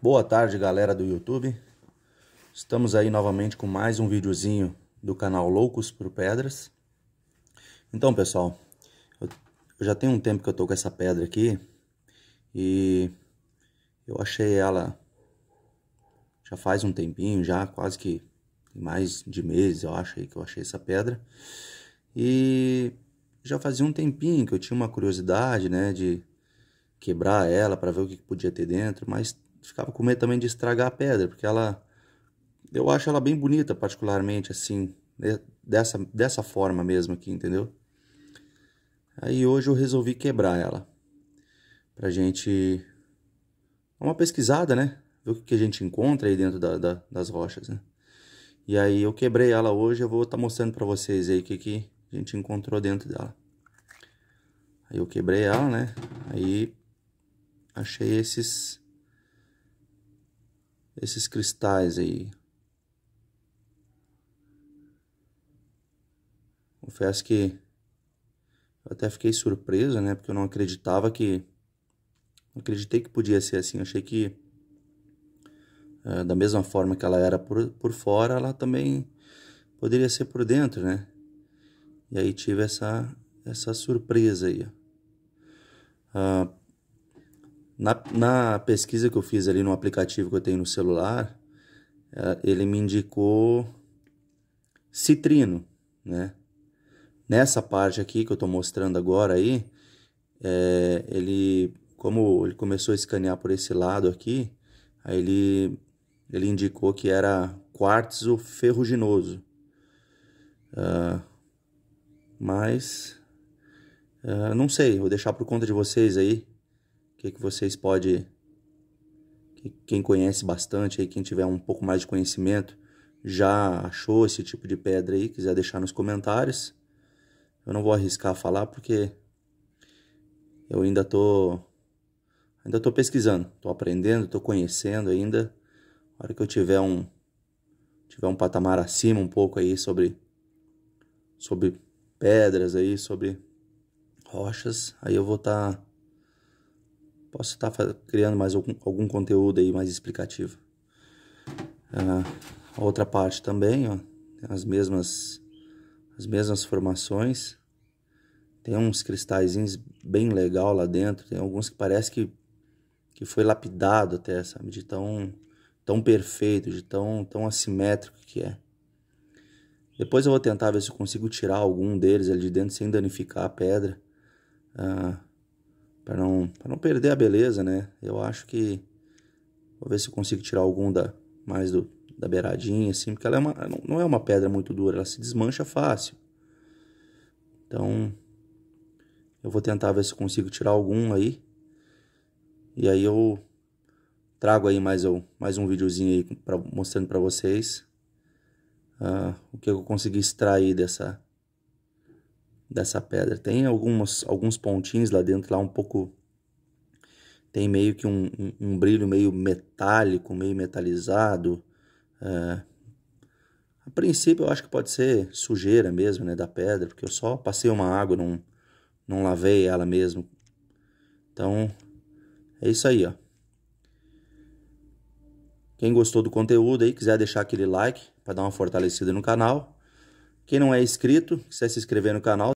Boa tarde, galera do YouTube. Estamos aí novamente com mais um videozinho do canal Loucos por Pedras. Então, pessoal, eu já tem um tempo que eu tô com essa pedra aqui e eu achei ela já faz um tempinho, já quase que mais de meses, eu acho aí que eu achei essa pedra. E já fazia um tempinho que eu tinha uma curiosidade, né, de quebrar ela para ver o que podia ter dentro, mas ficava com medo também de estragar a pedra, porque ela eu acho ela bem bonita particularmente assim, né, dessa dessa forma mesmo aqui, entendeu? Aí hoje eu resolvi quebrar ela pra gente dar uma pesquisada, né? Ver o que a gente encontra aí dentro da, da, das rochas, né? E aí eu quebrei ela hoje, eu vou estar tá mostrando pra vocês aí o que, que a gente encontrou dentro dela. Aí eu quebrei ela, né? Aí achei esses esses cristais aí. Confesso que eu até fiquei surpreso, né? Porque eu não acreditava que. Não acreditei que podia ser assim. Eu achei que. É, da mesma forma que ela era por, por fora, ela também poderia ser por dentro, né? E aí tive essa, essa surpresa aí. Ah, na, na pesquisa que eu fiz ali no aplicativo que eu tenho no celular, é, ele me indicou citrino, né? Nessa parte aqui que eu estou mostrando agora aí, é, ele, como ele começou a escanear por esse lado aqui, aí ele, ele indicou que era quartzo ferruginoso. Uh, mas, uh, não sei, vou deixar por conta de vocês aí. O que, é que vocês podem. Quem conhece bastante, aí, quem tiver um pouco mais de conhecimento, já achou esse tipo de pedra aí, quiser deixar nos comentários. Eu não vou arriscar falar porque eu ainda tô ainda tô pesquisando, tô aprendendo, tô conhecendo ainda. A hora que eu tiver um tiver um patamar acima um pouco aí sobre sobre pedras aí, sobre rochas, aí eu vou estar tá Posso estar criando mais algum, algum conteúdo aí mais explicativo. Ah, a outra parte também, ó, as mesmas as mesmas formações. Tem uns cristalzinhos bem legal lá dentro, tem alguns que parece que que foi lapidado até, sabe, de tão tão perfeito, de tão tão assimétrico que é. Depois eu vou tentar ver se eu consigo tirar algum deles ali de dentro sem danificar a pedra. Ah, para não, pra não perder a beleza, né? Eu acho que vou ver se eu consigo tirar algum da mais do, da beiradinha, assim, porque ela é uma, não é uma pedra muito dura, ela se desmancha fácil. Então, eu vou tentar ver se consigo tirar algum aí. E aí eu trago aí mais, um mais um videozinho aí pra, mostrando para vocês uh, o que eu consegui extrair dessa, dessa pedra. Tem algumas, alguns pontinhos lá dentro, lá um pouco. Tem meio que um, um, um brilho meio metálico, meio metalizado. É, a princípio eu acho que pode ser sujeira mesmo, né, da pedra, porque eu só passei uma água, não, não lavei ela mesmo. Então, é isso aí, ó. Quem gostou do conteúdo aí, quiser deixar aquele like para dar uma fortalecida no canal. Quem não é inscrito, quiser se inscrever no canal,